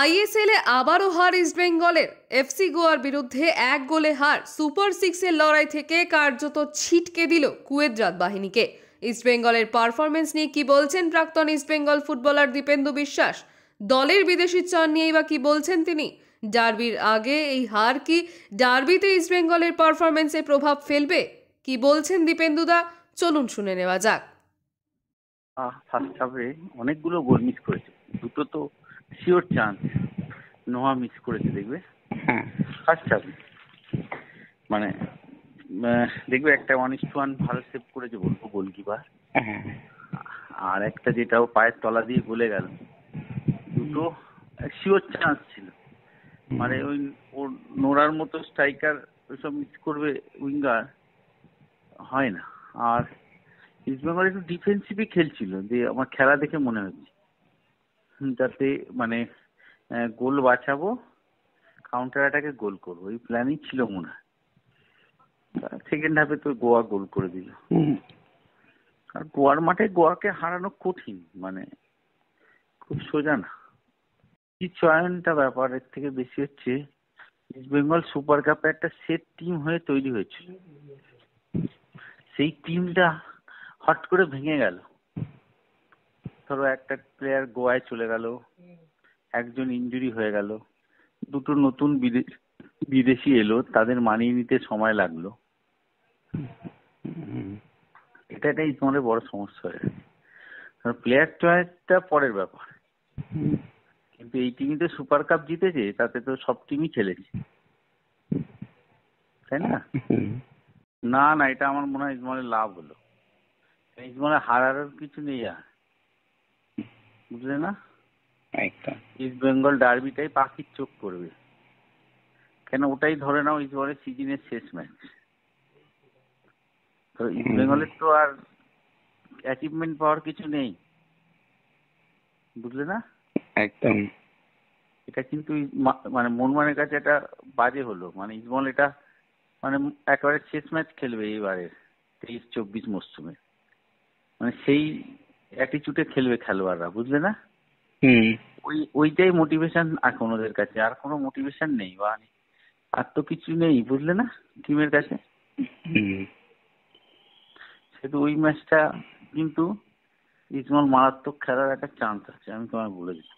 আইএসএলে আবারও হার ইস্টবেঙ্গলের এফসি গোয়ার বিরুদ্ধে এক গোলে হার সুপার সিক্সের লড়াই থেকে কার্যত ছিটকে দিল কুয়েদ্রাত বাহিনীকে ইস্টবেঙ্গলের পারফরমেন্স নিয়ে কি বলছেন প্রাক্তন ইস্টবেঙ্গল ফুটবলার দীপেন্দু বিশ্বাস দলের বিদেশি চন নিয়েই বা কি বলছেন তিনি ডার্বির আগে এই হার কি ডার্বিতে ইস্টবেঙ্গলের পারফরমেন্সে প্রভাব ফেলবে কি বলছেন দীপেন্দুদা চলুন শুনে নেওয়া যাক অনেকগুলো গোল মিস করেছে দুটো তো শিওর চান্স নোহা মিস করেছে দেখবে ফার্স্ট হ্যাঁ। হাফ মানে দেখবে একটা ওয়ান ইস ওয়ান ভালো সেভ করেছে বলবো গোলকিপার হ্যাঁ। আর একটা যেটা ও পায়ের তলা দিয়ে গলে গেল দুটো শিওর চান্স ছিল মানে ওই ওর নোড়ার মতো স্ট্রাইকার ওইসব মিস করবে উইঙ্গার হয় না আর ইস্ট বেঙ্গল একটু ডিফেন্সিভই খেলছিল যে আমার খেলা দেখে মনে হচ্ছে যাতে মানে গোল বাঁচাবো কাউন্টার অ্যাটাকে গোল করবো এই প্ল্যানই ছিল মনে হয় সেকেন্ড হাফে তো গোয়া গোল করে দিল আর গোয়ার মাঠে গোয়াকে হারানো কঠিন মানে খুব সোজা না কি চয়নটা এর থেকে বেশি হচ্ছে ইস্ট বেঙ্গল সুপার কাপে একটা সেট টিম হয়ে তৈরি হয়েছিল সেই টিমটা হট করে ভেঙে গেল ধরো একটা player গোয়ায় চলে গেল একজন injury হয়ে গেল দুটো নতুন বিদেশি বিদেশি এলো তাদের মানিয়ে নিতে সময় লাগলো এটা এটাই তোমাদের বড় সমস্যা হয়ে গেছে প্লেয়ার চয়েসটা পরের ব্যাপার কিন্তু এই টিমই তো সুপার কাপ জিতেছে তাতে তো সব টিমই খেলেছে তাই না না না এটা আমার মনে হয় ইজমানের লাভ হলো ইজমানের হারার কিছু নেই আর বুঝলে না ইস্ট বেঙ্গল ডার্বিটাই পাখির চোখ পড়বে কেন ওটাই ধরে নাও ইস্ট বেঙ্গলের সিজনের শেষ ম্যাচ তো ইস্ট বেঙ্গলের তো আর অ্যাচিভমেন্ট পাওয়ার কিছু নেই বুঝলে না একদম এটা কিন্তু মানে মনমানের কাছে এটা বাজে হলো মানে ইসমল এটা মানে একেবারে শেষ ম্যাচ খেলবে এবারে তেইশ চব্বিশ মরশুমে মানে সেই অ্যাটিচিউডে খেলবে খেলোয়াড়রা বুঝলে না ওই ওইটাই মোটিভেশন এখন ওদের কাছে আর কোনো মোটিভেশন নেই বা আর তো কিছু নেই বুঝলে না টিমের কাছে সেহেতু ওই ম্যাচটা কিন্তু ইসমল মারাত্মক খেলার একটা চান্স আছে আমি তোমায় বলে দিচ্ছি